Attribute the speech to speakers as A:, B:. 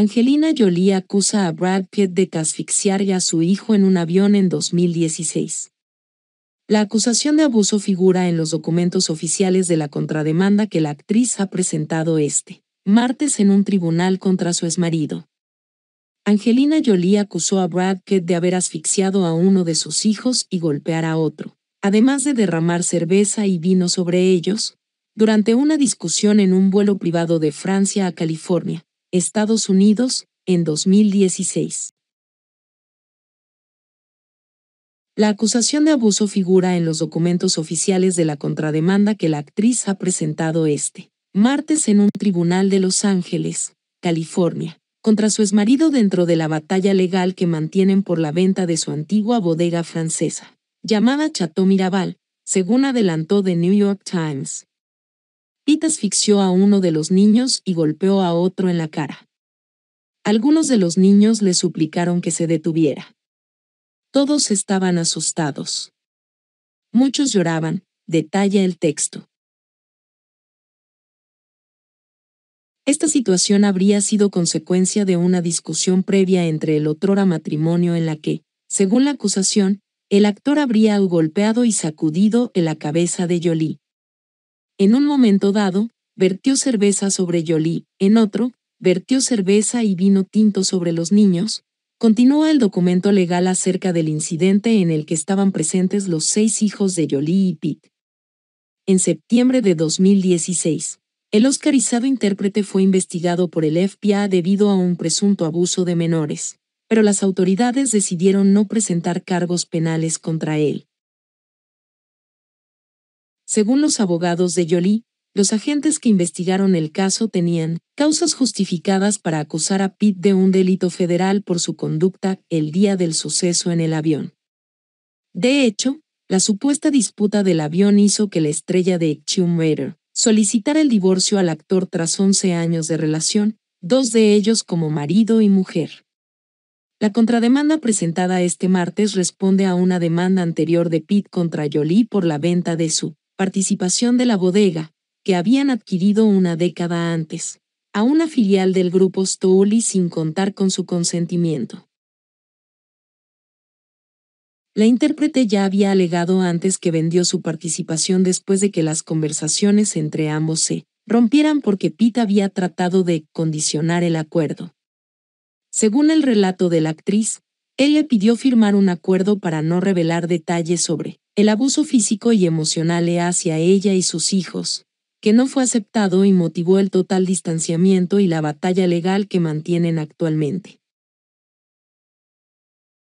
A: Angelina Jolie acusa a Brad Pitt de asfixiar a su hijo en un avión en 2016. La acusación de abuso figura en los documentos oficiales de la contrademanda que la actriz ha presentado este martes en un tribunal contra su exmarido. Angelina Jolie acusó a Brad Pitt de haber asfixiado a uno de sus hijos y golpear a otro, además de derramar cerveza y vino sobre ellos, durante una discusión en un vuelo privado de Francia a California, Estados Unidos, en 2016. La acusación de abuso figura en los documentos oficiales de la contrademanda que la actriz ha presentado este martes en un tribunal de Los Ángeles, California, contra su exmarido dentro de la batalla legal que mantienen por la venta de su antigua bodega francesa, llamada Chateau Mirabal, según adelantó The New York Times. Pete asfixió a uno de los niños y golpeó a otro en la cara. Algunos de los niños le suplicaron que se detuviera. Todos estaban asustados. Muchos lloraban, detalla el texto. Esta situación habría sido consecuencia de una discusión previa entre el otrora matrimonio en la que, según la acusación, el actor habría golpeado y sacudido en la cabeza de Jolie. En un momento dado, vertió cerveza sobre Jolie, en otro, vertió cerveza y vino tinto sobre los niños, continúa el documento legal acerca del incidente en el que estaban presentes los seis hijos de Jolie y Pete. En septiembre de 2016, el oscarizado intérprete fue investigado por el FBI debido a un presunto abuso de menores, pero las autoridades decidieron no presentar cargos penales contra él. Según los abogados de Jolie, los agentes que investigaron el caso tenían causas justificadas para acusar a Pitt de un delito federal por su conducta el día del suceso en el avión. De hecho, la supuesta disputa del avión hizo que la estrella de Raider solicitara el divorcio al actor tras 11 años de relación, dos de ellos como marido y mujer. La contrademanda presentada este martes responde a una demanda anterior de Pitt contra Jolie por la venta de su participación de la bodega, que habían adquirido una década antes, a una filial del grupo Stouli sin contar con su consentimiento. La intérprete ya había alegado antes que vendió su participación después de que las conversaciones entre ambos se rompieran porque Pete había tratado de condicionar el acuerdo. Según el relato de la actriz, ella pidió firmar un acuerdo para no revelar detalles sobre el abuso físico y emocional hacia ella y sus hijos, que no fue aceptado y motivó el total distanciamiento y la batalla legal que mantienen actualmente.